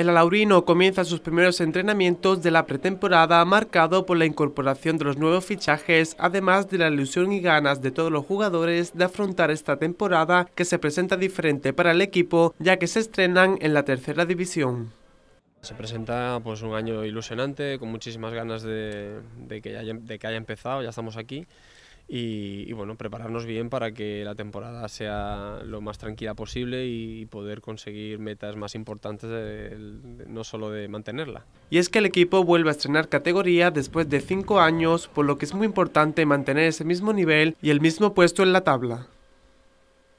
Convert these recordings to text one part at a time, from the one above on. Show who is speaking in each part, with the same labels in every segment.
Speaker 1: El Alaurino comienza sus primeros entrenamientos de la pretemporada marcado por la incorporación de los nuevos fichajes, además de la ilusión y ganas de todos los jugadores de afrontar esta temporada que se presenta diferente para el equipo ya que se estrenan en la tercera división.
Speaker 2: Se presenta pues, un año ilusionante, con muchísimas ganas de, que, de que haya empezado, ya estamos aquí y, bueno, prepararnos bien para que la temporada sea lo más tranquila posible y poder conseguir metas más importantes,
Speaker 1: no solo de mantenerla. Y es que el equipo vuelve a estrenar categoría después de cinco años, por lo que es muy importante mantener ese mismo nivel y el mismo puesto en la tabla.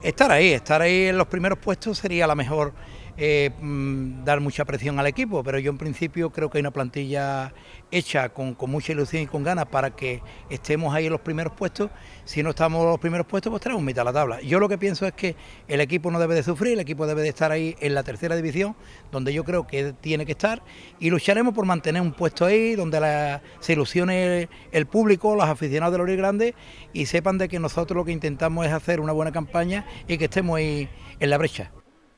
Speaker 3: Estar ahí, estar ahí en los primeros puestos sería la mejor eh, mm, dar mucha presión al equipo, pero yo en principio creo que hay una plantilla hecha con, mucha ilusión y con ganas para que estemos ahí en los primeros puestos. Si no estamos en los primeros puestos, pues tenemos mitad de la tabla. Yo lo que pienso es que el equipo no debe de sufrir, el equipo debe de estar ahí en la tercera división, donde yo creo que tiene que estar, y lucharemos por mantener un puesto ahí, donde se ilusione el, público, los aficionados de Ori Grande, y sepan de que nosotros lo que intentamos es hacer una buena campaña y que estemos ahí en la brecha.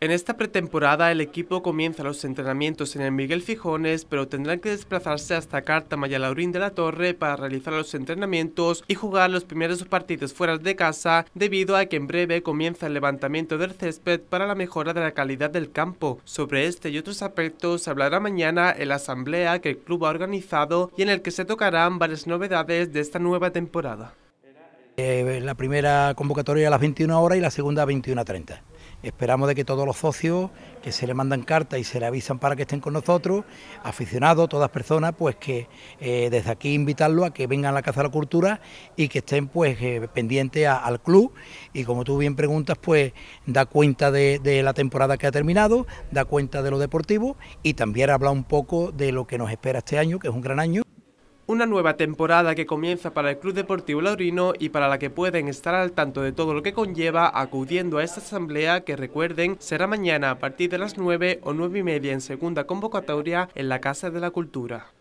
Speaker 1: En esta pretemporada el equipo comienza los entrenamientos en el Miguel Fijones, pero tendrán que desplazarse hasta Carta y de la Torre para realizar los entrenamientos y jugar los primeros partidos fuera de casa, debido a que en breve comienza el levantamiento del césped para la mejora de la calidad del campo. Sobre este y otros aspectos se hablará mañana en la asamblea que el club ha organizado y en el que se tocarán varias novedades de esta nueva temporada.
Speaker 3: Eh, la primera convocatoria a las 21 horas y la segunda a 21.30. Esperamos de que todos los socios que se le mandan cartas y se le avisan para que estén con nosotros, aficionados, todas personas, pues que eh, desde aquí invitarlo a que vengan a la Casa de la Cultura y que estén pues eh, pendientes al club y como tú bien preguntas, pues da cuenta de, de, la temporada que ha terminado, da cuenta de lo deportivo y también habla un poco de lo que nos espera este año, que es un gran año. Una
Speaker 1: nueva temporada que comienza para el Club Deportivo Laurino y para la que pueden estar al tanto de todo lo que conlleva acudiendo a esta asamblea que recuerden será mañana a partir de las 9 o 9 y media en segunda convocatoria en la Casa de la Cultura.